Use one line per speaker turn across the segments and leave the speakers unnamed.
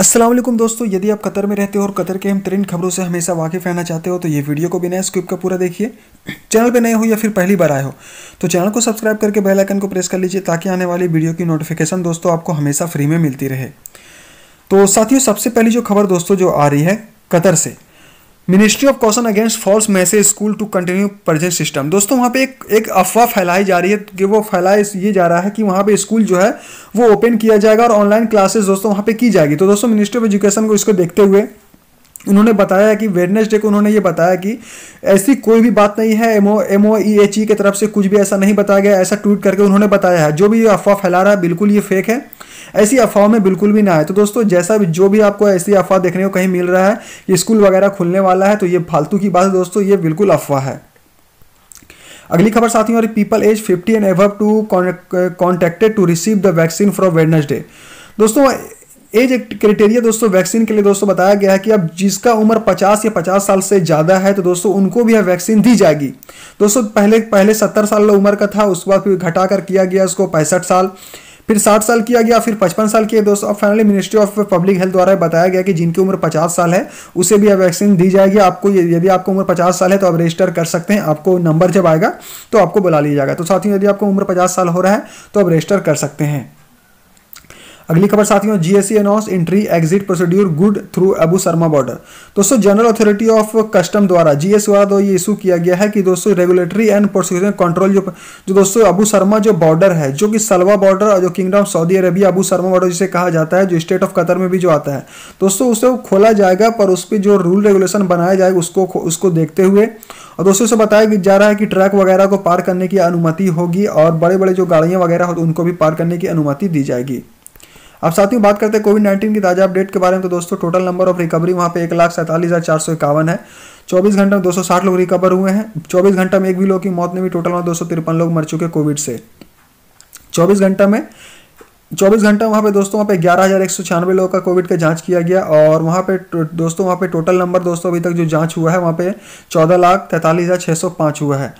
असलम दोस्तों यदि आप कतर में रहते हो और कतर के हम तरीन खबरों से हमेशा वाकिफ रहना चाहते हो तो ये वीडियो को बिना स्क्रिप का पूरा देखिए चैनल पे नए हो या फिर पहली बार आए हो तो चैनल को सब्सक्राइब करके बेल आइकन को प्रेस कर लीजिए ताकि आने वाली वीडियो की नोटिफिकेशन दोस्तों आपको हमेशा फ्री में मिलती रहे तो साथियों सबसे पहली जो खबर दोस्तों जो आ रही है कतर से ministry of caution against false message school to continue present system दोस्तों वहाँ पे एक एक अफवाह फैलाई जा रही है कि वो फैलाया ये जा रहा है कि वहाँ पे स्कूल जो है वो ओपन किया जाएगा और ऑनलाइन क्लासेस दोस्तों वहाँ पे की जाएगी तो दोस्तों मिनिस्ट्री ऑफ एजुकेशन को इसको देखते हुए उन्होंने बताया कि वेडनेसडे को उन्होंने ये बताया कि ऐसी कोई भी बात नहीं है MO M O E H E की तरफ से कुछ भी ऐसा नहीं बताया गया ऐसा ट्वीट करके उन्होंने बताया है जो भी ये अफवाह फैला रहा है बिल्कुल ये फेक है ऐसी अफवाह में बिल्कुल भी ना आए तो दोस्तों जैसा भी जो भी आपको ऐसी अफवाह देखने को कहीं मिल रहा है कि स्कूल वगैरह खुलने वाला है तो ये फालतू की बात है दोस्तों ये बिल्कुल अफवाह है अगली खबर साथियों और people age 50 and above to contacted to receive the vaccine from Wednesday दोस्तों एज एक क्राइटेरिया दोस्तों वैक्सीन के लिए दोस्तों बताया गया है कि अब जिसका उम्र 50 या 50 साल से ज़्यादा है तो दोस्तों उनको भी यह वैक्सीन दी जाएगी दोस्तों पहले पहले 70 साल उम्र का था उसके बाद फिर घटा कर किया गया उसको पैंसठ साल फिर साठ साल किया गया फिर पचपन साल किया दोस्तों अब finally ministry of public health द्वारा बताया गया कि जिनकी उम्र पचास साल है उसे भी अब वैक्सीन दी जाएगी आपको यदि आपको उम्र पचास साल है तो आप रजिस्टर कर सकते हैं आपको नंबर जब आएगा तो आपको बुला लिया जाएगा तो ही यदि आपको उम्र पचास साल हो रहा है तो आप रजिस्टर कर सकते हैं अगली खबर साथियों GSC announce entry exit procedure good through Abu शर्मा बॉर्डर दोस्तों जनरल अथॉरिटी ऑफ कस्टम द्वारा जीएस e द्वारा ये इशू किया गया है कि दोस्तों रेगुलेटरी एंड प्रोसिक्यूशन कंट्रोल जो जो दोस्तों अबू शर्मा जो बॉर्डर है जो कि सलवा बॉर्डर और जो किंगडम सऊदी अरेबिया अबू शर्मा बॉर्डर जिसे कहा जाता है जो स्टेट ऑफ कतर में भी जो आता है दोस्तों उसे खोला जाएगा पर उस पर जो रूल रेगुलेशन बनाया जाएगा उसको उसको देखते हुए और दोस्तों से बताया जा रहा है कि ट्रैक वगैरह को पार करने की अनुमति होगी और बड़े बड़े जो गाड़ियाँ वगैरह हो उनको भी पार करने की अनुमति दी जाएगी अब साथियों बात करते हैं कोविड नाइन्टीन की ताज़ा अपडेट के बारे में तो दोस्तों टोटल नंबर ऑफ रिकवरी वहाँ पे एक लाख सैंतालीस हज़ार चार सौ इक्यावन है चौबीस घंटे में दो सौ साठ लोग रिकवर हुए हैं चौबीस घंटा में एक भी लोग की मौत नहीं हुई टोटल में दो सौ तिरपन लोग मर चुके कोविड से चौबीस घंटा में चौबीस घंटा वहाँ पे दोस्तों वहाँ पे ग्यारह हज़ार एक सौ छियानवे लोगों का कोविड का जांच किया गया और वहाँ पे तो, दोस्तों वहाँ पे टोटल नंबर दोस्तों अभी तक जो जांच हुआ है वहाँ पे चौदह लाख तैंतालीस हज़ार छः सौ पाँच हुआ है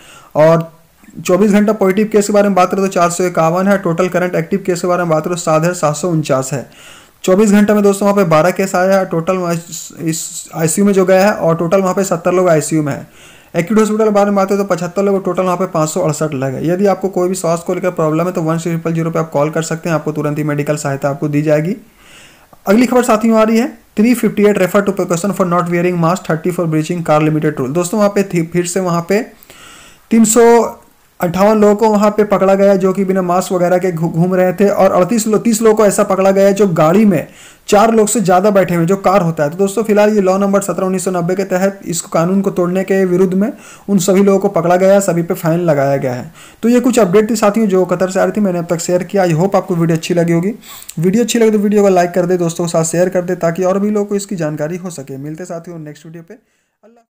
और 24 घंटा पॉजिटिव केस के बारे में बात करें तो चार सौ इक्यावन है टोटल करंट एक्टिव केस के बारे में बात करें तो सात हज़ार सात सौ उनचास है चौबीस घंटे में दोस्तों वहाँ पे बारह केस आया है टोटल इस आईसीयू में जो गया है और टोटल वहाँ पे सत्तर लोग आईसीयू में है एक्यूट हॉस्पिटल के बारे में बात करें तो पचहत्तर लोग टोटल वहाँ पे पाँच सौ अड़सठ लग है यदि आपको कोई भी स्वास्थ्य को लेकर प्रॉब्लम है तो वन ट्रिपल जीरो पर आप कॉल कर सकते हैं आपको तुरंत ही मेडिकल सहायता आपको दी जाएगी अगली खबर साथियों आ रही है three fifty eight refer to precaution for not wearing mask thirty for breaching car limited rule दोस्तों वहाँ पे फिर से वहाँ पे तीन सौ अट्ठावन लोगों को वहाँ पे पकड़ा गया जो कि बिना मास्क वगैरह के घूम रहे थे और अड़तीस लो, तीस लोगों को ऐसा पकड़ा गया जो गाड़ी में चार लोग से ज़्यादा बैठे हुए जो कार होता है तो दोस्तों फिलहाल ये लॉ नंबर सत्रह उन्नीस सौ नब्बे के तहत इस कानून को तोड़ने के विरुद्ध में उन सभी लोगों को पकड़ा गया सभी पे फाइन लगाया गया है तो ये कुछ अपडेट थी साथियों जो कतर से आ रही थी मैंने अब तक शेयर किया आई होप आपको वीडियो अच्छी लगी होगी वीडियो अच्छी लगी तो वीडियो को लाइक कर दे दोस्तों के साथ शेयर कर दे ताकि और भी लोग को इसकी जानकारी हो सके मिलते साथियों नेक्स्ट वीडियो पर अल्लाह